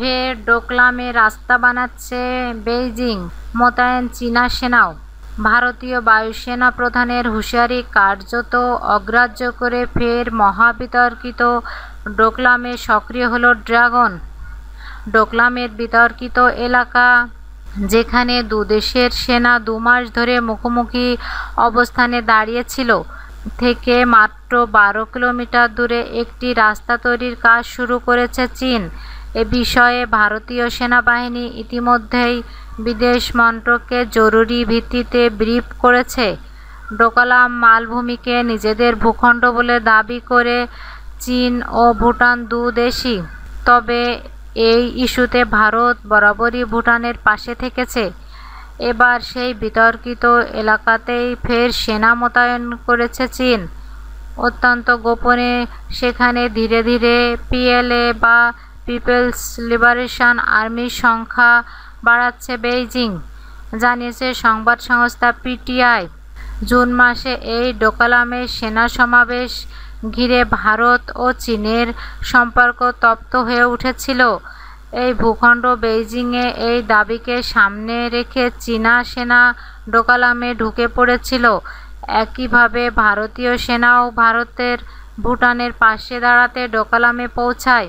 ফের ডোকলামে রাস্তা বানাচ্ছে বেইজিং মোতায়েন চীনা সেনাও ভারতীয় বায়ুসেনা প্রধানের হুঁশিয়ারি কার্যত অগ্রাহ্য করে ফের মহাবিতর্কিত ডোকলামে সক্রিয় হল ড্রাগন ডোকলামের বিতর্কিত এলাকা যেখানে দুদেশের সেনা দু মাস ধরে মুখোমুখি অবস্থানে দাঁড়িয়েছিল থেকে মাত্র বারো কিলোমিটার দূরে একটি রাস্তা তৈরির কাজ শুরু করেছে চীন এ বিষয়ে ভারতীয় সেনাবাহিনী ইতিমধ্যেই বিদেশ মন্ত্রককে জরুরি ভিত্তিতে ব্রিফ করেছে ডোকলাম মালভূমিকে নিজেদের ভূখণ্ড বলে দাবি করে চীন ও ভুটান দু দেশই তবে এই ইস্যুতে ভারত বরাবরই ভুটানের পাশে থেকেছে এবার সেই বিতর্কিত এলাকাতেই ফের সেনা মোতায়েন করেছে চীন অত্যন্ত গোপনে সেখানে ধীরে ধীরে পিএলএ বা পিপলস লিবারেশন আর্মির সংখ্যা বাড়াচ্ছে বেইজিং জানিয়েছে সংবাদ সংস্থা পিটিআই জুন মাসে এই ডোকালামে সেনা সমাবেশ ঘিরে ভারত ও চীনের সম্পর্ক তপ্ত হয়ে উঠেছিল এই ভূখণ্ড বেইজিংয়ে এই দাবিকে সামনে রেখে চীনা সেনা ডোকালামে ঢুকে পড়েছিল একইভাবে ভারতীয় সেনাও ভারতের ভুটানের পাশে দাঁড়াতে ডোকালামে পৌঁছায়